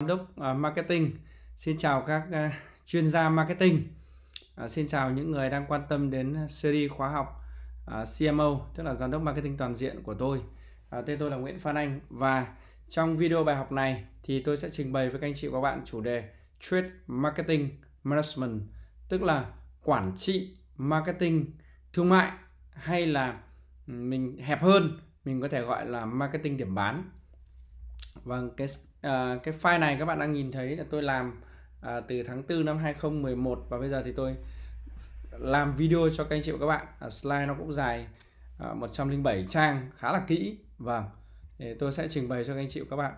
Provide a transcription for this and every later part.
giám đốc à, marketing xin chào các à, chuyên gia marketing à, xin chào những người đang quan tâm đến series khóa học CMO tức là giám đốc marketing toàn diện của tôi tên tôi là Nguyễn Phan Anh và trong video bài học này thì tôi sẽ trình bày với các anh chị và các bạn chủ đề Trade Marketing Management tức là quản trị marketing thương mại hay là ừ, mình hẹp hơn mình có thể gọi là marketing điểm bán Vâng, cái uh, cái file này các bạn đang nhìn thấy là tôi làm uh, từ tháng 4 năm 2011 và bây giờ thì tôi làm video cho các anh chị và các bạn. Uh, slide nó cũng dài uh, 107 trang, khá là kỹ. Vâng. Để tôi sẽ trình bày cho các anh chị và các bạn.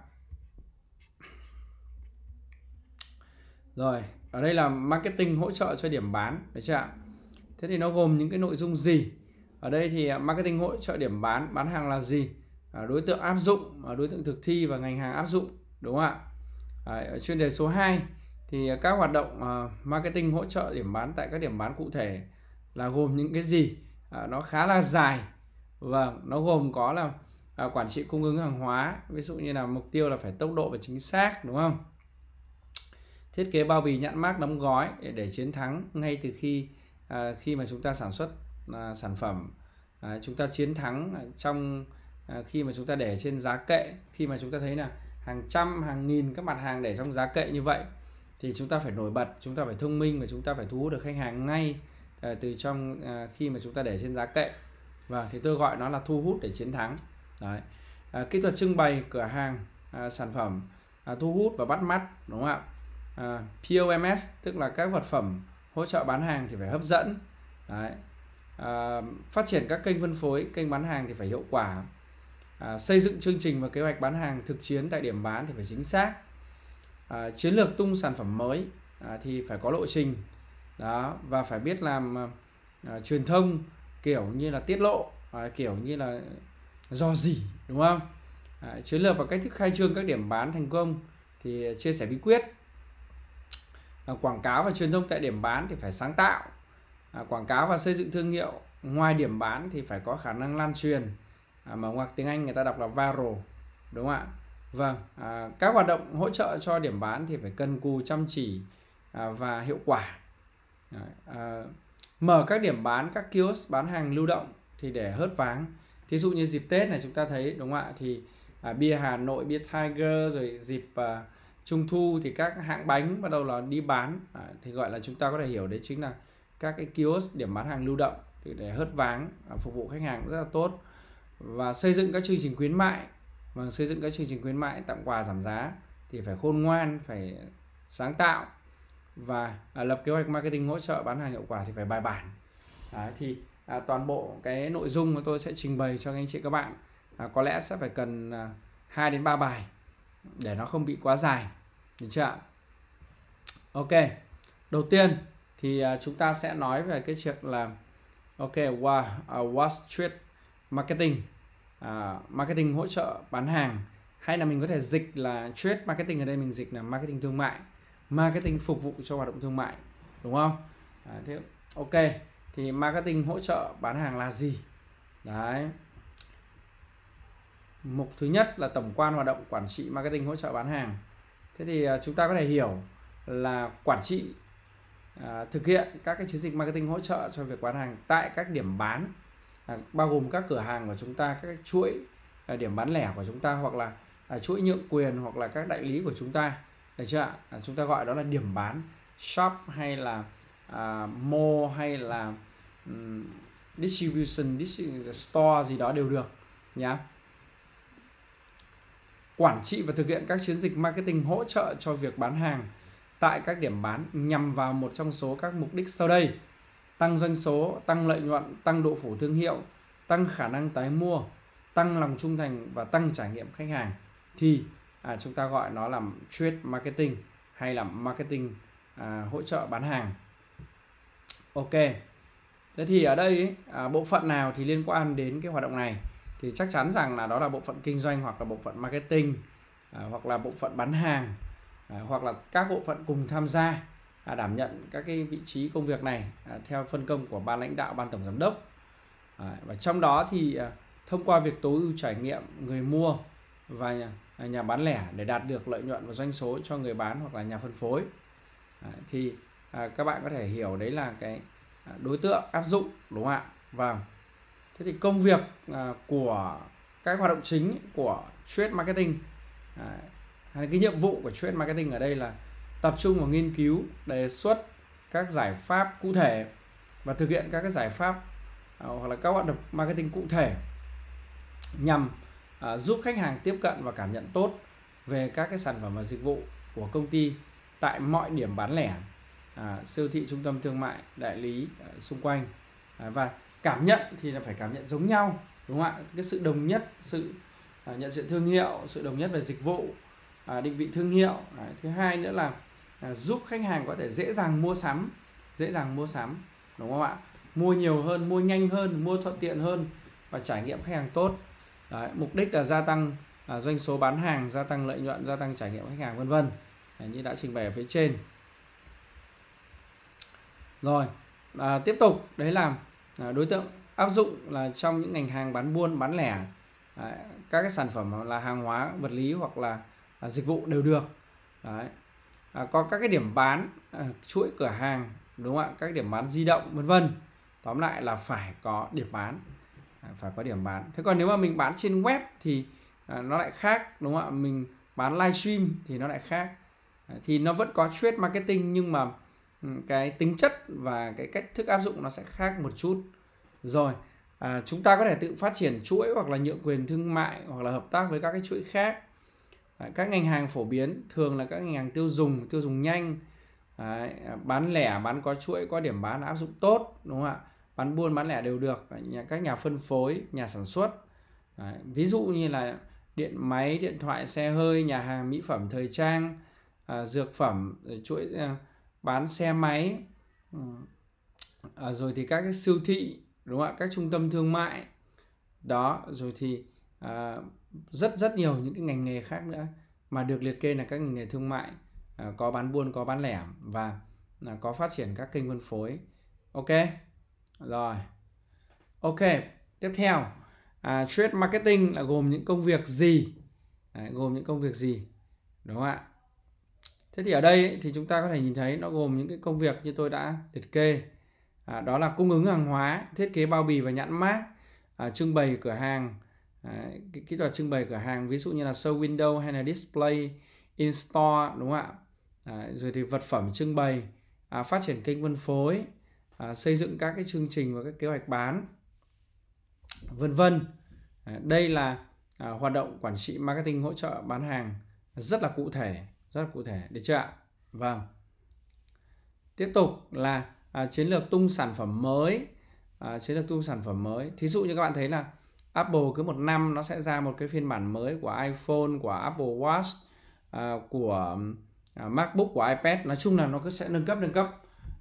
Rồi, ở đây là marketing hỗ trợ cho điểm bán, được chưa ạ? Thế thì nó gồm những cái nội dung gì? Ở đây thì marketing hỗ trợ điểm bán, bán hàng là gì? Ờ, đối tượng áp dụng ờ, đối tượng thực thi và ngành hàng áp dụng đúng không ạ ở chuyên đề số 2 thì các hoạt động ờ, marketing hỗ trợ điểm bán tại các điểm bán cụ thể là gồm những cái gì nó khá là dài và vâng, nó gồm có là quản trị cung ứng hàng hóa ví dụ như là mục tiêu là phải tốc độ và chính xác đúng không thiết kế bao bì nhãn mác đóng gói để, để chiến thắng ngay từ khi khi mà chúng ta sản xuất sản phẩm chúng ta chiến thắng trong à, khi mà chúng ta để trên giá kệ khi mà chúng ta thấy là hàng trăm hàng nghìn các mặt hàng để trong giá kệ như vậy thì chúng ta phải nổi bật chúng ta phải thông minh và chúng ta phải thu hút được khách hàng ngay à, từ trong à, khi mà chúng ta để trên giá kệ và thì tôi gọi nó là thu hút để chiến thắng đấy à, kỹ thuật trưng bày cửa hàng à, sản phẩm à, thu hút và bắt mắt đúng không ạ à, POMS tức là các vật phẩm hỗ trợ bán hàng thì phải hấp dẫn đấy. À, phát triển các kênh phân phối kênh bán hàng thì phải hiệu quả À, xây dựng chương trình và kế hoạch bán hàng thực chiến tại điểm bán thì phải chính xác à, chiến lược tung sản phẩm mới à, thì phải có lộ trình đó và phải biết làm à, truyền thông kiểu như là tiết lộ à, kiểu như là do gì đúng không à, chiến lược và cách thức khai trương các điểm bán thành công thì chia sẻ bí quyết à, quảng cáo và truyền thông tại điểm bán thì phải sáng tạo à, quảng cáo và xây dựng thương hiệu ngoài điểm bán thì phải có khả năng lan truyền à, mà ngoặc tiếng Anh người ta đọc là viral đúng không ạ vâng à, các hoạt động hỗ trợ cho điểm bán thì phải cân cù chăm chỉ à, và hiệu quả à, mở các điểm bán các kiosk bán hàng lưu động thì để hớt váng thí dụ như dịp Tết này chúng ta thấy đúng không ạ thì à, bia Hà Nội bia Tiger rồi dịp à, Trung thu thì các hãng bánh bắt đầu là đi bán à, thì gọi là chúng ta có thể hiểu đấy chính là các cái kiosk điểm bán hàng lưu động để hớt váng à, phục vụ khách hàng rất là tốt và xây dựng các chương trình khuyến mại và xây dựng các chương trình khuyến mại tặng quà giảm giá thì phải khôn ngoan phải sáng tạo và à, lập kế hoạch marketing hỗ trợ bán hàng hiệu quả thì phải bài bản Đấy, thì à, toàn bộ cái nội dung mà tôi sẽ trình bày cho anh chị các bạn à, có lẽ sẽ phải cần à, 2 đến 3 bài để nó không bị quá dài được chưa ok đầu tiên thì à, chúng ta sẽ nói về cái chuyện là ok wow, uh, à, Wall Street marketing uh, marketing hỗ trợ bán hàng hay là mình có thể dịch là trade marketing ở đây mình dịch là marketing thương mại marketing phục vụ cho hoạt động thương mại đúng không à, thế ok thì marketing hỗ trợ bán hàng là gì đấy mục thứ nhất là tổng quan hoạt động quản trị marketing hỗ trợ bán hàng thế thì à, chúng ta có thể hiểu là quản trị à, thực hiện các cái chiến dịch marketing hỗ trợ cho việc bán hàng tại các điểm bán À, bao gồm các cửa hàng của chúng ta các chuỗi à, điểm bán lẻ của chúng ta hoặc là à, chuỗi nhượng quyền hoặc là các đại lý của chúng ta được chưa ạ chúng ta gọi đó là điểm bán shop hay là à, mall hay là um, distribution, distribution store gì đó đều được nhá quản trị và thực hiện các chiến dịch marketing hỗ trợ cho việc bán hàng tại các điểm bán nhằm vào một trong số các mục đích sau đây tăng doanh số, tăng lợi nhuận, tăng độ phủ thương hiệu, tăng khả năng tái mua, tăng lòng trung thành và tăng trải nghiệm khách hàng thì à, chúng ta gọi nó là trade marketing hay là marketing à, hỗ trợ bán hàng. Ok. Thế thì ở đây à, bộ phận nào thì liên quan đến cái hoạt động này thì chắc chắn rằng là đó là bộ phận kinh doanh hoặc là bộ phận marketing à, hoặc là bộ phận bán hàng à, hoặc là các bộ phận cùng tham gia À, đảm nhận các cái vị trí công việc này à, theo phân công của ban lãnh đạo ban tổng giám đốc à, và trong đó thì thông qua việc tối ưu trải nghiệm người mua và nhà, nhà bán lẻ để đạt được lợi nhuận và doanh số cho người bán hoặc là nhà phân phối thì các bạn có thể hiểu đấy là cái đối tượng áp dụng đúng không ạ và vâng. thế thì công việc của các hoạt động chính của trade marketing à, cái nhiệm vụ của trade marketing ở đây là tập trung vào nghiên cứu đề xuất các giải pháp cụ thể và thực hiện các cái giải pháp à, hoặc là các hoạt động marketing cụ thể nhằm à, giúp khách hàng tiếp cận và cảm nhận tốt về các cái sản phẩm và dịch vụ của công ty tại mọi điểm bán lẻ à, siêu thị trung tâm thương mại đại lý à, xung quanh à, và cảm nhận thì là phải cảm nhận giống nhau đúng không ạ cái sự đồng nhất sự à, nhận diện thương hiệu sự đồng nhất về dịch vụ à, định vị thương hiệu à, thứ hai nữa là À, giúp khách hàng có thể dễ dàng mua sắm dễ dàng mua sắm đúng không ạ mua nhiều hơn mua nhanh hơn mua thuận tiện hơn và trải nghiệm khách hàng tốt Đấy, mục đích là gia tăng à, doanh số bán hàng gia tăng lợi nhuận gia tăng trải nghiệm khách hàng vân vân như đã trình bày ở phía trên rồi à, tiếp tục đấy là à, đối tượng áp dụng là trong những ngành hàng bán buôn bán lẻ à, các cái sản phẩm là hàng hóa vật lý hoặc là, là dịch vụ đều được đấy À, có các cái điểm bán à, chuỗi cửa hàng đúng không ạ các điểm bán di động vân vân tóm lại là phải có điểm bán à, phải có điểm bán thế còn nếu mà mình bán trên web thì nó lại khác đúng không ạ mình bán livestream thì nó lại khác thì nó vẫn có trade marketing nhưng mà ừ, cái tính chất và cái cách thức áp dụng nó sẽ khác một chút rồi à, chúng ta có thể tự phát triển chuỗi hoặc là nhượng quyền thương mại hoặc là hợp tác với các cái chuỗi khác các ngành hàng phổ biến thường là các ngành hàng tiêu dùng tiêu dùng nhanh à, bán lẻ bán có chuỗi có điểm bán áp dụng tốt đúng không ạ bán buôn bán lẻ đều được các nhà phân phối nhà sản xuất ví dụ như là điện máy điện thoại xe hơi nhà hàng mỹ phẩm thời trang à, dược phẩm chuỗi à, bán xe máy ừ, rồi thì các cái siêu thị đúng không ạ các trung tâm thương mại đó rồi thì rất rất nhiều những cái ngành nghề khác nữa mà được liệt kê là các ngành nghề thương mại à, có bán buôn có bán lẻ và à, có phát triển các kênh phân phối ok rồi ok tiếp theo à, trade marketing là gồm những công việc gì Đấy, gồm những công việc gì đúng không ạ thế thì ở đây ấy, thì chúng ta có thể nhìn thấy nó gồm những cái công việc như tôi đã liệt kê à, đó là cung ứng hàng hóa thiết kế bao bì và nhãn mác à, trưng bày cửa hàng Đấy, cái kỹ thuật trưng bày cửa hàng ví dụ như là show window hay là display in store đúng không ạ Đấy, rồi thì vật phẩm trưng bày à, phát triển kênh phân phối à, xây dựng các cái chương trình và các kế hoạch bán vân vân à, đây là à, hoạt động quản trị marketing hỗ trợ bán hàng rất là cụ thể rất là cụ thể được chưa ạ vâng tiếp tục là à, chiến lược tung sản phẩm mới à, chiến lược tung sản phẩm mới thí dụ như các bạn thấy là Apple cứ một năm nó sẽ ra một cái phiên bản mới của iPhone, của Apple Watch, à, của à, MacBook, của iPad. Nói chung là nó cứ sẽ nâng cấp nâng cấp.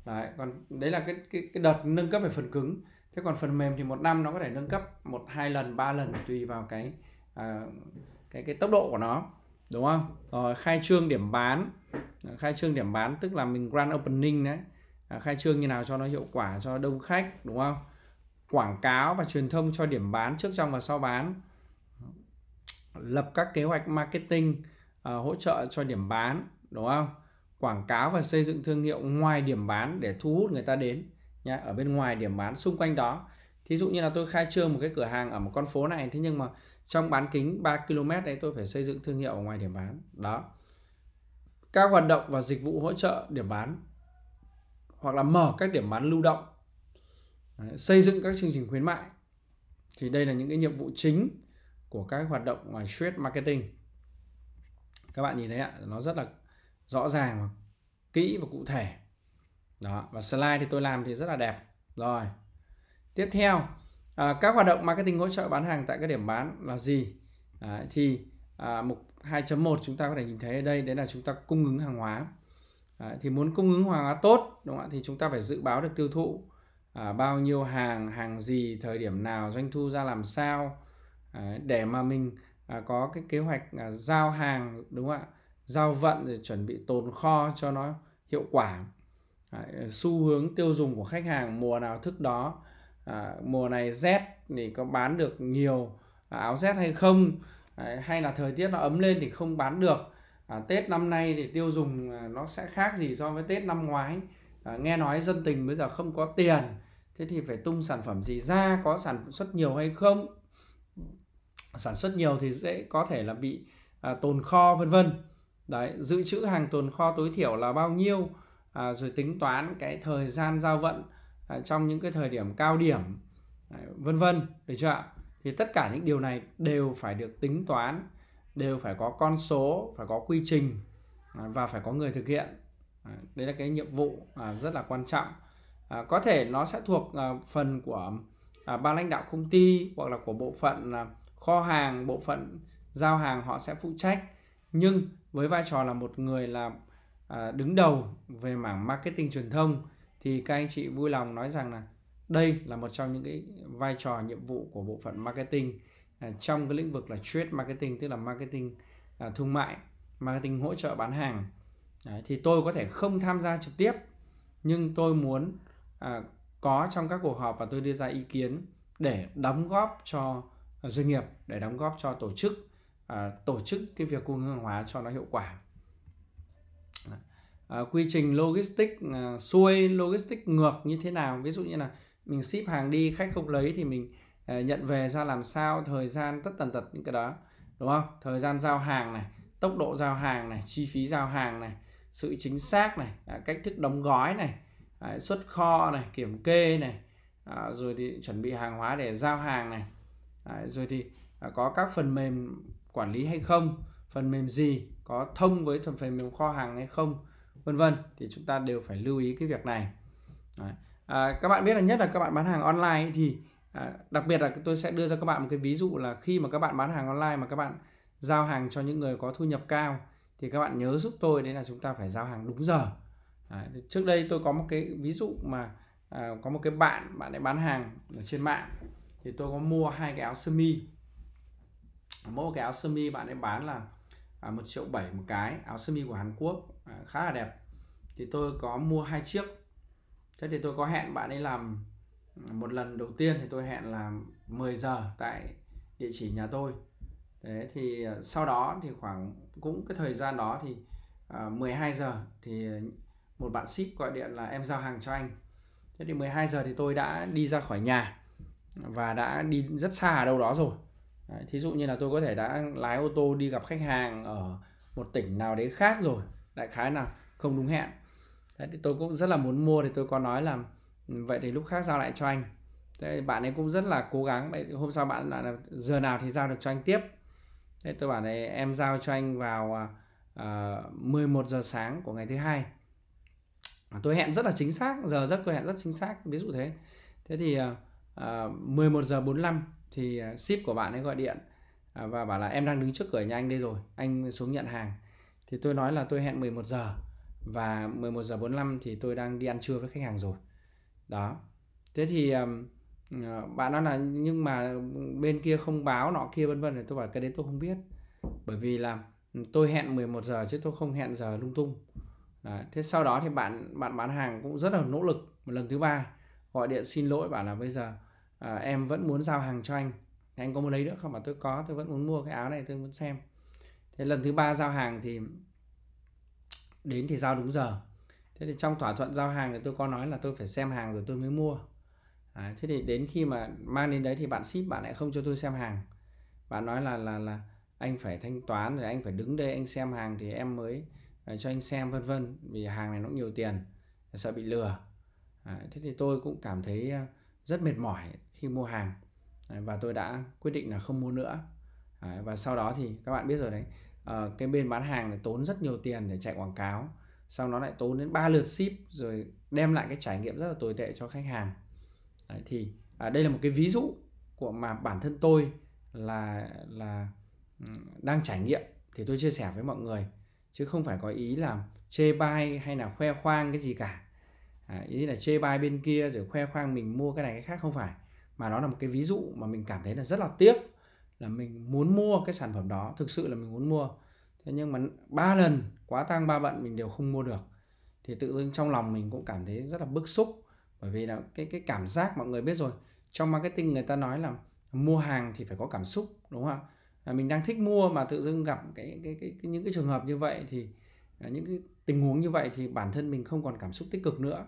Đấy, còn đấy là cái, cái cái đợt nâng cấp về phần cứng. Thế còn phần mềm thì một năm nó có thể nâng cấp một hai lần, ba lần tùy vào cái à, cái cái tốc độ của nó, đúng không? Rồi khai trương điểm bán, à, khai trương điểm bán tức là mình grand opening đấy, à, khai trương như nào cho nó hiệu quả, cho nó đông khách, đúng không? quảng cáo và truyền thông cho điểm bán trước trong và sau bán lập các kế hoạch marketing à, hỗ trợ cho điểm bán đúng không quảng cáo và xây dựng thương hiệu ngoài điểm bán để thu hút người ta đến nhá ở bên ngoài điểm bán xung quanh đó thí dụ như là tôi khai trương một cái cửa hàng ở một con phố này thế nhưng mà trong bán kính 3 km đấy tôi phải xây dựng thương hiệu ở ngoài điểm bán đó các hoạt động và dịch vụ hỗ trợ điểm bán hoặc là mở các điểm bán lưu động Đấy, xây dựng các chương trình khuyến mại thì đây là những cái nhiệm vụ chính của các hoạt động ngoài trade marketing các bạn nhìn thấy ạ nó rất là rõ ràng và kỹ và cụ thể đó và slide thì tôi làm thì rất là đẹp rồi tiếp theo à, các hoạt động marketing hỗ trợ bán hàng tại các điểm bán là gì à, thì à, mục 2.1 chúng ta có thể nhìn thấy ở đây đấy là chúng ta cung ứng hàng hóa à, thì muốn cung ứng hàng hóa tốt đúng không ạ thì chúng ta phải dự báo được tiêu thụ à, bao nhiêu hàng hàng gì thời điểm nào doanh thu ra làm sao à, để mà mình à, có cái kế hoạch à, giao hàng đúng không ạ giao vận rồi chuẩn bị tồn kho cho nó hiệu quả à, xu hướng tiêu dùng của khách hàng mùa nào thức đó à, mùa này rét thì có bán được nhiều à, áo rét hay không à, hay là thời tiết nó ấm lên thì không bán được à, Tết năm nay thì tiêu dùng à, nó sẽ khác gì so với Tết năm ngoái à, nghe nói dân tình bây giờ không có tiền thế thì phải tung sản phẩm gì ra có sản xuất nhiều hay không sản xuất nhiều thì dễ có thể là bị à, tồn kho vân vân đấy dự trữ hàng tồn kho tối thiểu là bao nhiêu à, rồi tính toán cái thời gian giao vận à, trong những cái thời điểm cao điểm đấy, à, vân vân được chưa ạ thì tất cả những điều này đều phải được tính toán đều phải có con số phải có quy trình à, và phải có người thực hiện đấy là cái nhiệm vụ à, rất là quan trọng à, có thể nó sẽ thuộc à, phần của à, ban lãnh đạo công ty hoặc là của bộ phận à, kho hàng bộ phận giao hàng họ sẽ phụ trách nhưng với vai trò là một người là à, đứng đầu về mảng marketing truyền thông thì các anh chị vui lòng nói rằng là đây là một trong những cái vai trò nhiệm vụ của bộ phận marketing à, trong cái lĩnh vực là trade marketing tức là marketing à, thương mại marketing hỗ trợ bán hàng Đấy, thì tôi có thể không tham gia trực tiếp nhưng tôi muốn à, có trong các cuộc họp và tôi đưa ra ý kiến để đóng góp cho doanh nghiệp để đóng góp cho tổ chức à, tổ chức cái việc cung ứng hàng hóa cho nó hiệu quả à, quy trình logistics à, xuôi logistics ngược như thế nào ví dụ như là mình ship hàng đi khách không lấy thì mình à, nhận về ra làm sao thời gian tất tần tật những cái đó đúng không thời gian giao hàng này tốc độ giao hàng này chi phí giao hàng này sự chính xác này à, cách thức đóng gói này à, xuất kho này kiểm kê này à, rồi thì chuẩn bị hàng hóa để giao hàng này rồi thì có các phần mềm quản lý hay không phần mềm gì có thông với phần mềm kho hàng hay không vân vân thì chúng ta đều phải lưu ý cái việc này các bạn biết là nhất là các bạn bán hàng online thì đặc biệt là tôi sẽ đưa cho các bạn một cái ví dụ là khi mà các bạn bán hàng online mà các bạn giao hàng cho những người có thu nhập cao thì các bạn nhớ giúp tôi đấy là chúng ta phải giao hàng đúng giờ à, trước đây tôi có một cái ví dụ mà à, có một cái bạn bạn ấy bán hàng ở trên mạng thì tôi có mua hai cái áo sơ mi mỗi cái áo sơ mi bạn ấy bán là à, triệu bảy một cái áo sơ mi của Hàn Quốc à, khá là đẹp thì tôi có mua hai chiếc thế thì tôi có hẹn bạn ấy làm à, một lần đầu tiên thì tôi hẹn là 10 giờ tại địa chỉ nhà tôi thế thì ờ, sau đó thì khoảng cũng cái thời gian đó thì à, ờ, 12 giờ thì một bạn ship gọi điện là em giao hàng cho anh thế thì 12 giờ thì tôi đã đi ra khỏi nhà và đã đi rất xa ở đâu đó rồi Đấy, thí dụ như là tôi có thể đã lái ô tô đi gặp khách hàng ở một tỉnh nào đấy khác rồi đại khái là không đúng hẹn Đấy, thì tôi cũng rất là muốn mua thì tôi có nói là ừ, vậy thì lúc khác giao lại cho anh thế bạn ấy cũng rất là cố gắng hôm sau bạn là giờ nào thì giao được cho anh tiếp Thế tôi bảo này em giao cho anh vào uh, à, 11 à, giờ sáng của ngày thứ hai. À, tôi hẹn rất là chính xác, giờ giấc tôi hẹn rất chính xác, ví dụ thế. Thế thì uh, 11 giờ 45 thì ship của bạn ấy gọi điện và bảo là em đang đứng trước cửa nhà anh đây rồi, anh xuống nhận hàng. Thì tôi nói là tôi hẹn 11 giờ và 11 giờ 45 thì tôi đang đi ăn trưa với khách hàng rồi. Đó. Thế thì Ờ, bạn nói là nhưng mà bên kia không báo nọ kia vân vân thì tôi bảo cái đấy tôi không biết bởi vì là ừ, tôi hẹn 11 giờ chứ tôi không hẹn giờ lung tung Đấy. thế sau đó thì bạn bạn bán hàng cũng rất là nỗ lực một lần thứ ba gọi điện xin lỗi bảo là bây giờ à, em vẫn muốn giao hàng cho anh anh có muốn lấy nữa không mà tôi có tôi vẫn muốn mua cái áo này tôi muốn xem thế lần thứ ba giao hàng thì đến thì giao đúng giờ thế thì trong thỏa thuận giao hàng thì tôi có nói là tôi phải xem hàng rồi tôi mới mua à, thế thì đến khi mà mang đến đấy thì bạn ship bạn lại không cho tôi xem hàng bạn nói là là là anh phải thanh toán rồi anh phải đứng đây anh xem hàng thì em mới à, cho anh xem vân vân vì hàng này nó nhiều tiền sợ bị lừa à, thế thì tôi cũng cảm thấy à, rất mệt mỏi khi mua hàng à, và tôi đã quyết định là không mua nữa à, và sau đó thì các bạn biết rồi đấy à, cái bên bán hàng này tốn rất nhiều tiền để chạy quảng cáo sau nó lại tốn đến 3 lượt ship rồi đem lại cái trải nghiệm rất là tồi tệ cho khách hàng Đấy, thì à, đây là một cái ví dụ của mà bản thân tôi là là đang trải nghiệm thì tôi chia sẻ với mọi người chứ không phải có ý là chê bai hay là khoe khoang cái gì cả à, ý là chê bai bên kia rồi khoe khoang mình mua cái này cái khác không phải mà nó là một cái ví dụ mà mình cảm thấy là rất là tiếc là mình muốn mua cái sản phẩm đó thực sự là mình muốn mua thế nhưng mà ba lần quá tăng ba bận mình đều không mua được thì tự dưng trong lòng mình cũng cảm thấy rất là bức xúc bởi vì là cái cái cảm giác mọi người biết rồi trong marketing người ta nói là mua hàng thì phải có cảm xúc đúng không ạ à, mình đang thích mua mà tự dưng gặp cái, cái cái, cái những cái trường hợp như vậy thì à, những cái tình huống như vậy thì bản thân mình không còn cảm xúc tích cực nữa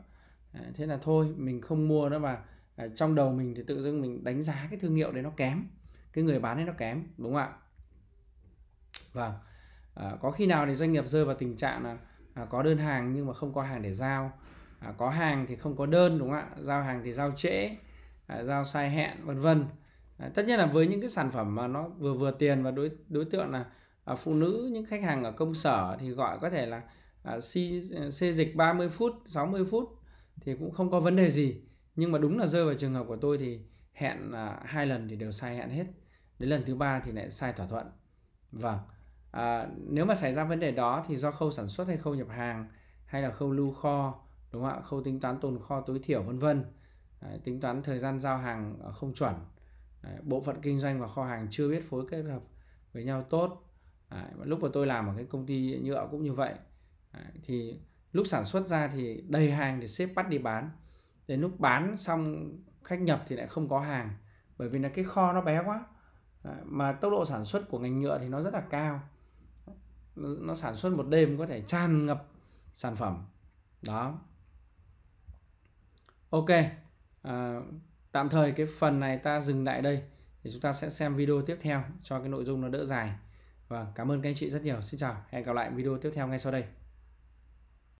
à, thế là thôi mình không mua nữa mà trong đầu mình thì tự dưng mình đánh giá cái thương hiệu đấy nó kém cái người bán đấy nó kém đúng không ạ và vâng, có khi nào thì doanh nghiệp rơi vào tình trạng là có đơn hàng nhưng mà không có hàng để giao à, có hàng thì không có đơn đúng không ạ giao hàng thì giao trễ à, giao sai hẹn vân vân à, tất nhiên là với những cái sản phẩm mà nó vừa vừa tiền và đối đối tượng là à, phụ nữ những khách hàng ở công sở thì gọi có thể là à, xi, xê dịch 30 phút 60 phút thì cũng không có vấn đề gì nhưng mà đúng là rơi vào trường hợp của tôi thì hẹn à, hai lần thì đều sai hẹn hết đến lần thứ ba thì lại sai thỏa thuận vâng à, nếu mà xảy ra vấn đề đó thì do khâu sản xuất hay khâu nhập hàng hay là khâu lưu kho đúng không ạ không tính toán tồn kho tối thiểu vân vân tính toán thời gian giao hàng ờ, không chuẩn Đấy, bộ phận kinh doanh và kho hàng chưa biết phối kết hợp với nhau tốt Đấy, lúc mà tôi làm ở cái công ty nhựa cũng như vậy Đấy, thì lúc sản xuất ra thì đầy hàng để xếp bắt đi bán đến lúc bán xong khách nhập thì lại không có hàng bởi vì là cái kho nó bé quá Đấy, mà tốc độ sản xuất của ngành nhựa thì nó rất là cao nó, nó sản xuất một đêm có thể tràn ngập sản phẩm đó ok à, tạm thời cái phần này ta dừng lại đây thì chúng ta sẽ xem video tiếp theo cho cái nội dung nó đỡ dài và vâng, cảm ơn các anh chị rất nhiều xin chào hẹn gặp lại video tiếp theo ngay sau đây